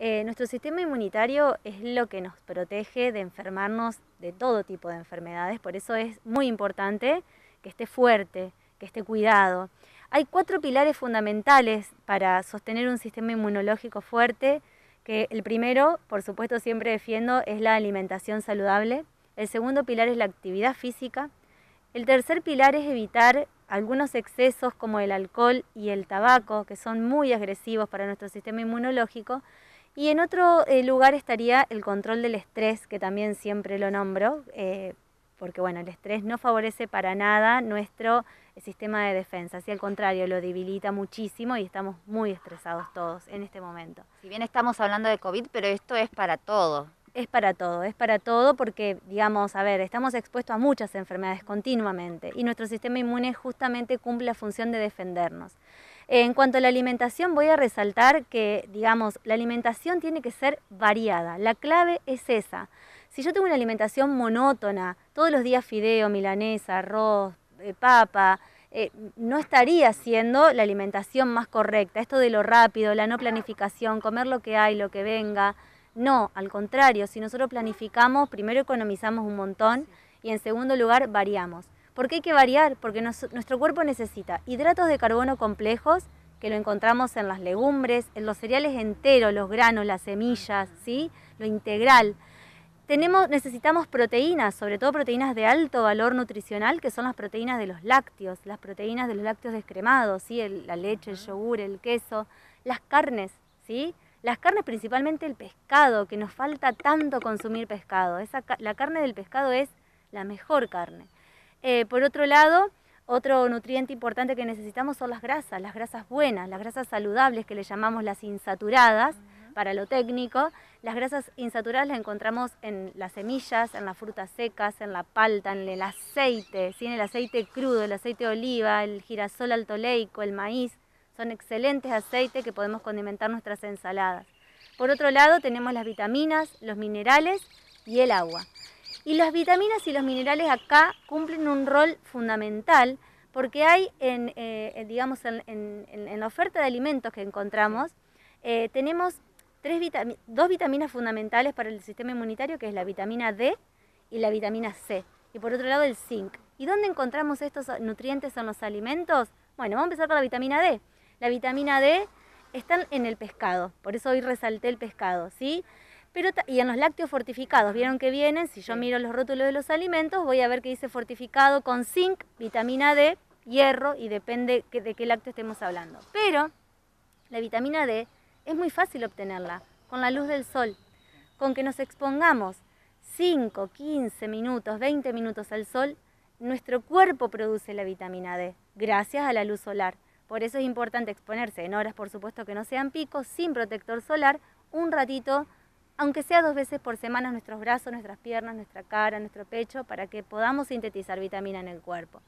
Eh, nuestro sistema inmunitario es lo que nos protege de enfermarnos de todo tipo de enfermedades, por eso es muy importante que esté fuerte, que esté cuidado. Hay cuatro pilares fundamentales para sostener un sistema inmunológico fuerte, que el primero, por supuesto siempre defiendo, es la alimentación saludable, el segundo pilar es la actividad física, el tercer pilar es evitar algunos excesos como el alcohol y el tabaco, que son muy agresivos para nuestro sistema inmunológico, y en otro eh, lugar estaría el control del estrés, que también siempre lo nombro, eh, porque bueno, el estrés no favorece para nada nuestro eh, sistema de defensa, si al contrario lo debilita muchísimo y estamos muy estresados todos en este momento. Si bien estamos hablando de COVID, pero esto es para todo. Es para todo, es para todo porque, digamos, a ver, estamos expuestos a muchas enfermedades continuamente y nuestro sistema inmune justamente cumple la función de defendernos. En cuanto a la alimentación, voy a resaltar que, digamos, la alimentación tiene que ser variada. La clave es esa. Si yo tengo una alimentación monótona, todos los días fideo, milanesa, arroz, eh, papa, eh, no estaría siendo la alimentación más correcta. Esto de lo rápido, la no planificación, comer lo que hay, lo que venga. No, al contrario, si nosotros planificamos, primero economizamos un montón y en segundo lugar variamos. ¿Por qué hay que variar? Porque nuestro cuerpo necesita hidratos de carbono complejos, que lo encontramos en las legumbres, en los cereales enteros, los granos, las semillas, ¿sí? lo integral. Tenemos, necesitamos proteínas, sobre todo proteínas de alto valor nutricional, que son las proteínas de los lácteos, las proteínas de los lácteos descremados, ¿sí? la leche, el yogur, el queso, las carnes, ¿sí? las carnes principalmente el pescado, que nos falta tanto consumir pescado. la carne del pescado es la mejor carne. Eh, por otro lado, otro nutriente importante que necesitamos son las grasas, las grasas buenas, las grasas saludables que le llamamos las insaturadas, para lo técnico. Las grasas insaturadas las encontramos en las semillas, en las frutas secas, en la palta, en el aceite, ¿sí? en el aceite crudo, el aceite de oliva, el girasol altoleico, el maíz. Son excelentes aceites que podemos condimentar nuestras ensaladas. Por otro lado, tenemos las vitaminas, los minerales y el agua. Y las vitaminas y los minerales acá cumplen un rol fundamental porque hay, en, eh, digamos, en, la oferta de alimentos que encontramos, eh, tenemos tres dos vitaminas fundamentales para el sistema inmunitario, que es la vitamina D y la vitamina C. Y por otro lado, el zinc. ¿Y dónde encontramos estos nutrientes en los alimentos? Bueno, vamos a empezar por la vitamina D. La vitamina D está en el pescado, por eso hoy resalté el pescado, ¿sí? Pero, y en los lácteos fortificados, vieron que vienen, si yo miro los rótulos de los alimentos, voy a ver que dice fortificado con zinc, vitamina D, hierro, y depende de qué lácteo estemos hablando. Pero la vitamina D es muy fácil obtenerla, con la luz del sol, con que nos expongamos 5, 15 minutos, 20 minutos al sol, nuestro cuerpo produce la vitamina D, gracias a la luz solar. Por eso es importante exponerse en horas, por supuesto, que no sean picos, sin protector solar, un ratito aunque sea dos veces por semana, nuestros brazos, nuestras piernas, nuestra cara, nuestro pecho, para que podamos sintetizar vitamina en el cuerpo.